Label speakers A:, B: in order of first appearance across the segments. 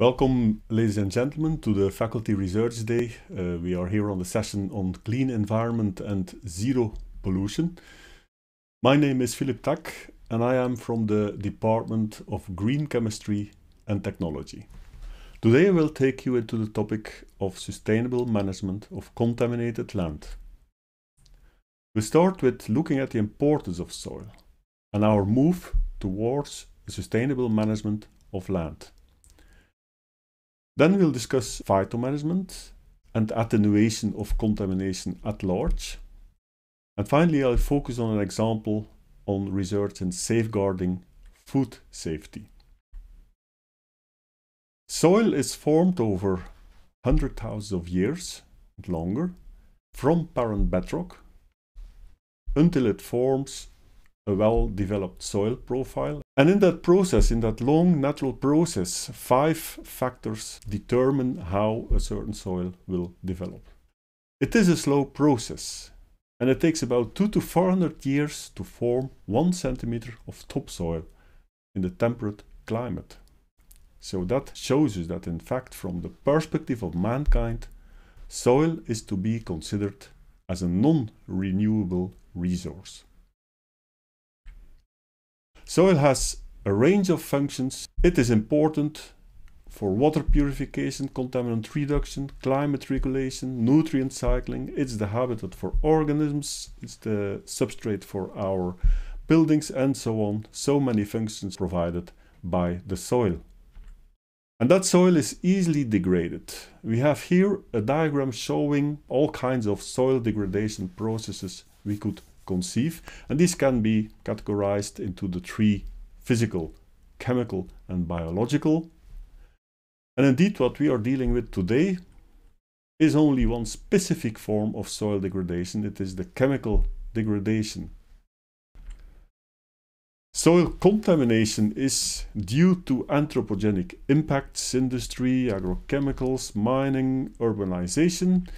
A: Welcome, ladies and gentlemen, to the Faculty Research Day. Uh, we are here on the session on clean environment and zero pollution. My name is Philip Tak, and I am from the Department of Green Chemistry and Technology. Today I will take you into the topic of sustainable management of contaminated land. We start with looking at the importance of soil and our move towards sustainable management of land. Then we'll discuss phytomanagement and attenuation of contamination at large. And finally, I'll focus on an example on research in safeguarding food safety. Soil is formed over hundred thousands of years and longer from parent bedrock until it forms a well-developed soil profile and in that process, in that long natural process, five factors determine how a certain soil will develop. It is a slow process, and it takes about two to 400 years to form one centimeter of topsoil in the temperate climate. So that shows us that in fact, from the perspective of mankind, soil is to be considered as a non-renewable resource. Soil has a range of functions. It is important for water purification, contaminant reduction, climate regulation, nutrient cycling. It's the habitat for organisms, it's the substrate for our buildings and so on. So many functions provided by the soil. And that soil is easily degraded. We have here a diagram showing all kinds of soil degradation processes we could conceive. And these can be categorized into the three physical, chemical and biological. And indeed what we are dealing with today is only one specific form of soil degradation. It is the chemical degradation. Soil contamination is due to anthropogenic impacts, industry, agrochemicals, mining, urbanization,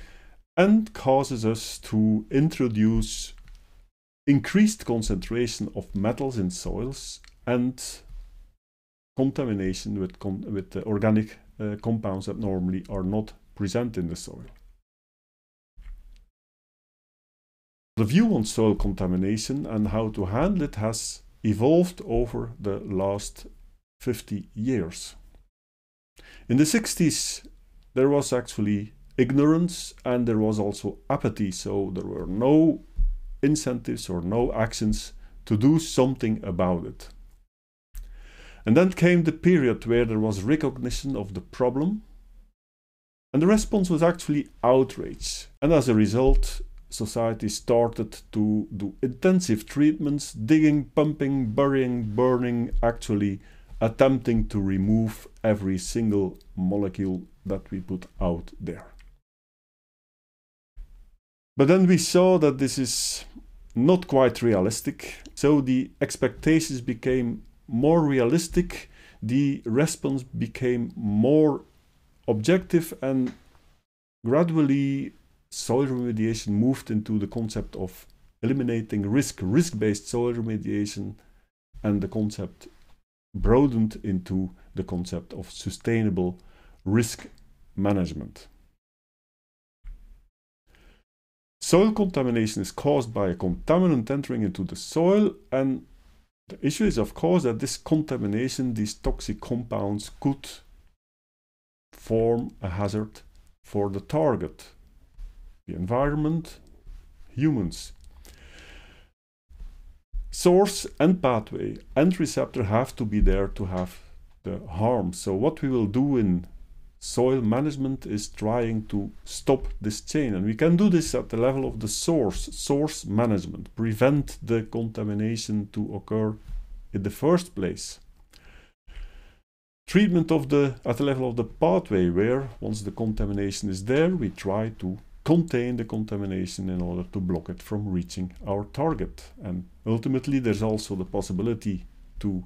A: and causes us to introduce increased concentration of metals in soils and contamination with, con with uh, organic uh, compounds that normally are not present in the soil. The view on soil contamination and how to handle it has evolved over the last 50 years. In the 60s, there was actually ignorance and there was also apathy, so there were no incentives or no actions to do something about it. And then came the period where there was recognition of the problem, and the response was actually outrage. And as a result, society started to do intensive treatments, digging, pumping, burying, burning, actually attempting to remove every single molecule that we put out there. But then we saw that this is not quite realistic. So the expectations became more realistic, the response became more objective, and gradually soil remediation moved into the concept of eliminating risk, risk based soil remediation, and the concept broadened into the concept of sustainable risk management. soil contamination is caused by a contaminant entering into the soil and the issue is of course that this contamination, these toxic compounds could form a hazard for the target, the environment, humans. Source and pathway and receptor have to be there to have the harm. So what we will do in soil management is trying to stop this chain. And we can do this at the level of the source, source management, prevent the contamination to occur in the first place. Treatment of the at the level of the pathway where once the contamination is there, we try to contain the contamination in order to block it from reaching our target. And ultimately, there's also the possibility to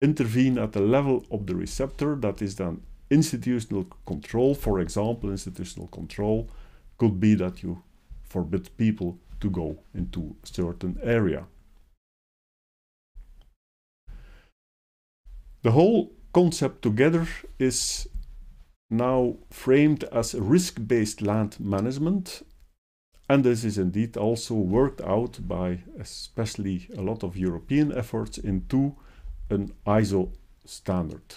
A: intervene at the level of the receptor that is then institutional control, for example, institutional control could be that you forbid people to go into a certain area. The whole concept together is now framed as risk-based land management and this is indeed also worked out by especially a lot of European efforts into an ISO standard.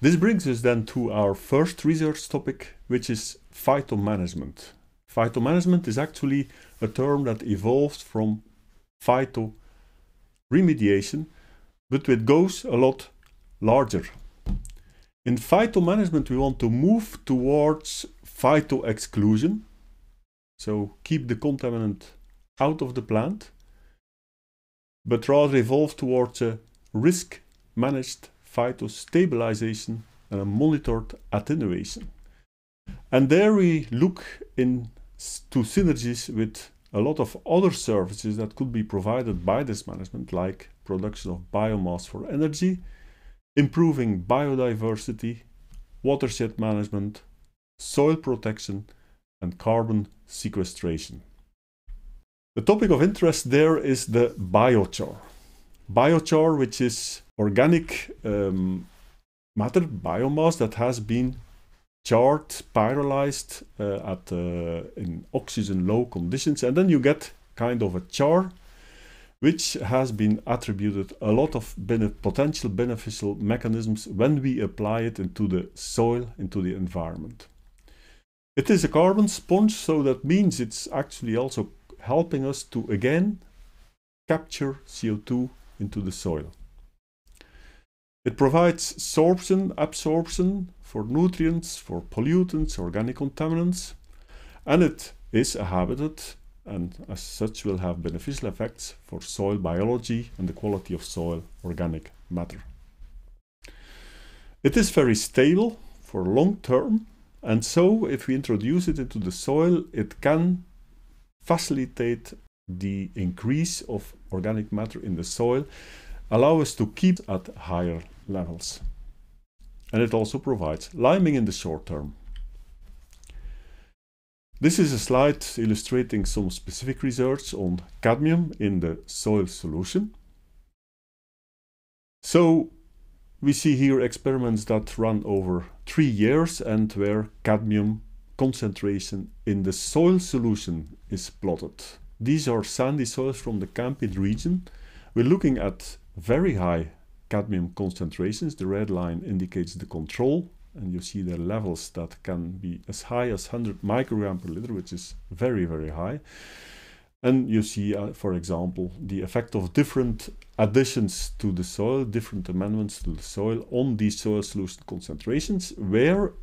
A: This brings us then to our first research topic, which is phytomanagement. Phytomanagement is actually a term that evolved from phyto remediation, but it goes a lot larger. In phytomanagement, we want to move towards phytoexclusion, so keep the contaminant out of the plant, but rather evolve towards a risk managed phytostabilization and a monitored attenuation. And there we look into synergies with a lot of other services that could be provided by this management, like production of biomass for energy, improving biodiversity, watershed management, soil protection, and carbon sequestration. The topic of interest there is the biochar. Biochar, which is organic um, matter, biomass that has been charred, pyrolyzed uh, at uh, in oxygen low conditions and then you get kind of a char which has been attributed a lot of bene potential beneficial mechanisms when we apply it into the soil, into the environment. It is a carbon sponge, so that means it's actually also helping us to again capture CO2 into the soil. It provides sorption, absorption for nutrients, for pollutants, organic contaminants, and it is a habitat and as such will have beneficial effects for soil biology and the quality of soil organic matter. It is very stable for long term and so if we introduce it into the soil it can facilitate the increase of organic matter in the soil allow us to keep at higher levels. And it also provides liming in the short term. This is a slide illustrating some specific research on cadmium in the soil solution. So we see here experiments that run over three years and where cadmium concentration in the soil solution is plotted. These are sandy soils from the Campid region. We're looking at very high cadmium concentrations. The red line indicates the control and you see the levels that can be as high as 100 microgram per liter, which is very, very high. And you see, uh, for example, the effect of different additions to the soil, different amendments to the soil on these soil solution concentrations, where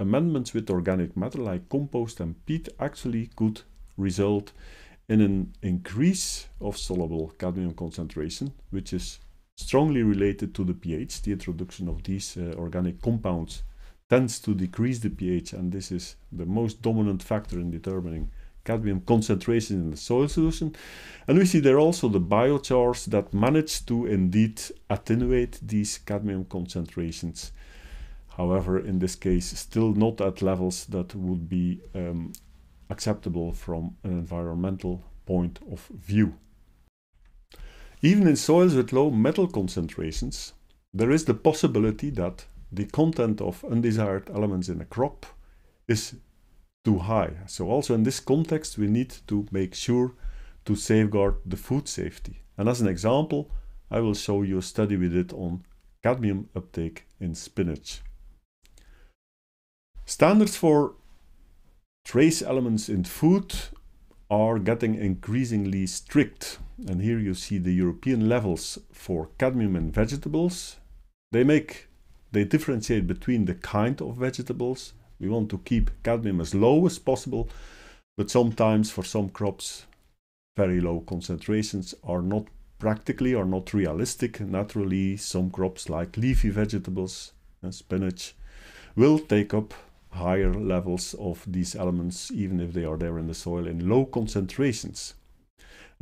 A: amendments with organic matter like compost and peat actually could result in an increase of soluble cadmium concentration, which is strongly related to the pH. The introduction of these uh, organic compounds tends to decrease the pH and this is the most dominant factor in determining cadmium concentration in the soil solution. And we see there also the biochars that manage to indeed attenuate these cadmium concentrations. However, in this case, still not at levels that would be um, acceptable from an environmental point of view. Even in soils with low metal concentrations, there is the possibility that the content of undesired elements in a crop is too high. So also in this context, we need to make sure to safeguard the food safety. And as an example, I will show you a study we did on cadmium uptake in spinach. Standards for trace elements in food are getting increasingly strict and here you see the European levels for cadmium in vegetables. They make, they differentiate between the kind of vegetables. We want to keep cadmium as low as possible, but sometimes for some crops, very low concentrations are not practically or not realistic. Naturally, some crops like leafy vegetables and spinach will take up higher levels of these elements, even if they are there in the soil in low concentrations.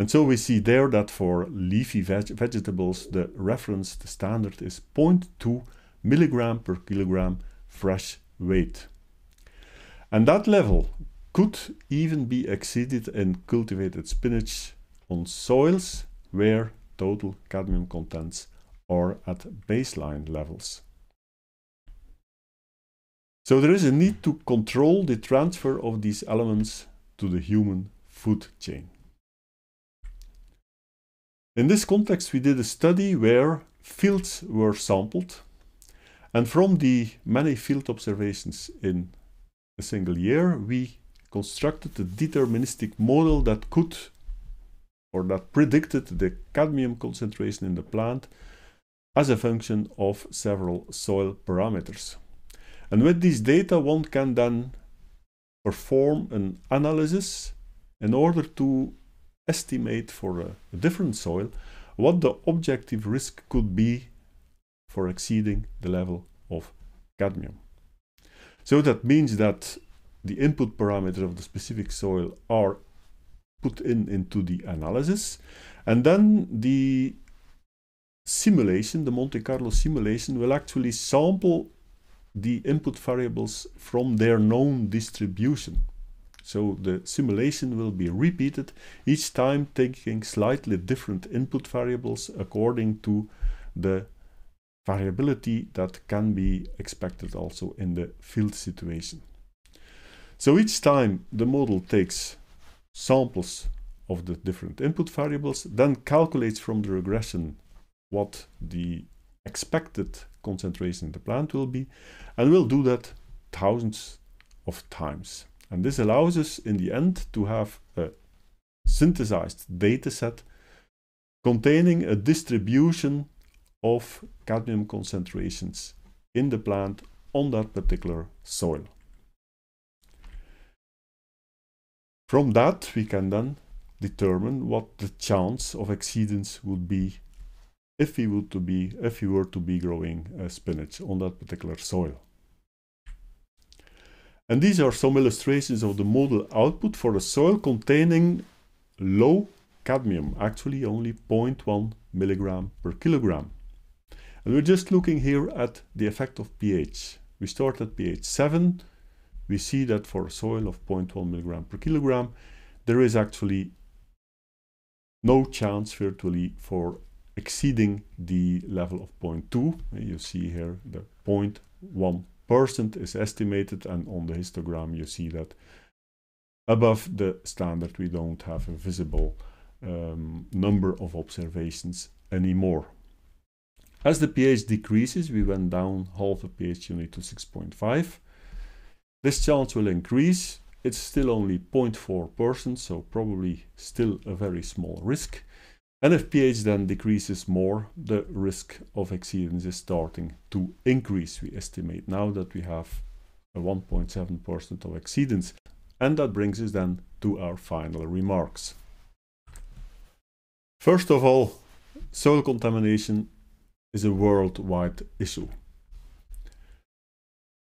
A: And so we see there that for leafy veg vegetables, the reference, the standard is 0.2 milligram per kilogram fresh weight. And that level could even be exceeded in cultivated spinach on soils where total cadmium contents are at baseline levels. So there is a need to control the transfer of these elements to the human food chain. In this context, we did a study where fields were sampled. And from the many field observations in a single year, we constructed a deterministic model that could or that predicted the cadmium concentration in the plant as a function of several soil parameters. And with these data, one can then perform an analysis in order to estimate for a, different soil what the objective risk could be for exceeding the level of cadmium. So that means that the input parameters of the specific soil are put in into the analysis and then the simulation, the Monte Carlo simulation will actually sample the input variables from their known distribution. So the simulation will be repeated each time taking slightly different input variables according to the variability that can be expected also in the field situation. So each time the model takes samples of the different input variables, then calculates from the regression what the expected concentration in the plant will be, and will do that thousands of times. And this allows us in the end to have a synthesized dataset containing a distribution of cadmium concentrations in the plant on that particular soil. From that, we can then determine what the chance of exceedance would be if we, would to be, if we were to be growing uh, spinach on that particular soil. And these are some illustrations of the model output for a soil containing low cadmium, actually only 0.1 milligram per kilogram. And we're just looking here at the effect of pH. We start at pH 7. We see that for a soil of 0.1 milligram per kilogram, there is actually no chance virtually for exceeding the level of 0.2. You see here the 0.1 percent is estimated and on the histogram you see that above the standard we don't have a visible um, number of observations anymore. As the pH decreases, we went down half a pH unit to 6.5. This chance will increase. It's still only 0.4%, so probably still a very small risk. And if pH then decreases more, the risk of exceedance is starting to increase. We estimate now that we have a 1.7% of exceedance. And that brings us then to our final remarks. First of all, soil contamination is a worldwide issue.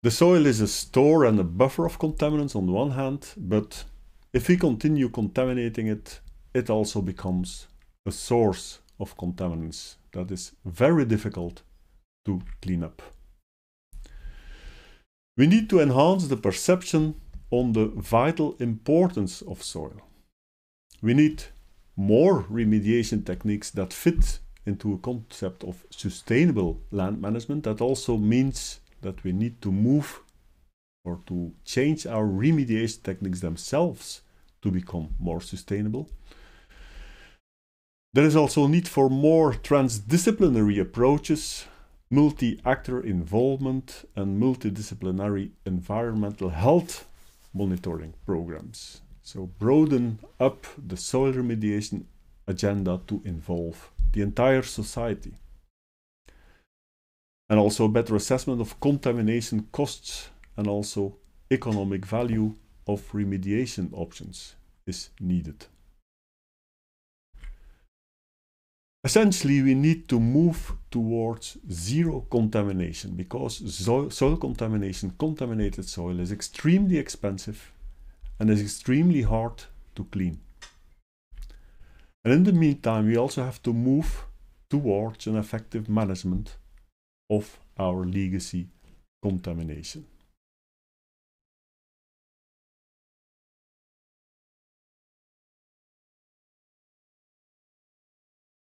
A: The soil is a store and a buffer of contaminants on the one hand, but if we continue contaminating it, it also becomes a source of contaminants that is very difficult to clean up. We need to enhance the perception on the vital importance of soil. We need more remediation techniques that fit into a concept of sustainable land management. That also means that we need to move or to change our remediation techniques themselves to become more sustainable. There is also need for more transdisciplinary approaches, multi-actor involvement and multidisciplinary environmental health monitoring programs. So broaden up the soil remediation agenda to involve the entire society. And also better assessment of contamination costs and also economic value of remediation options is needed. Essentially, we need to move towards zero contamination because soil contamination, contaminated soil is extremely expensive and is extremely hard to clean. And in the meantime, we also have to move towards an effective management of our legacy contamination.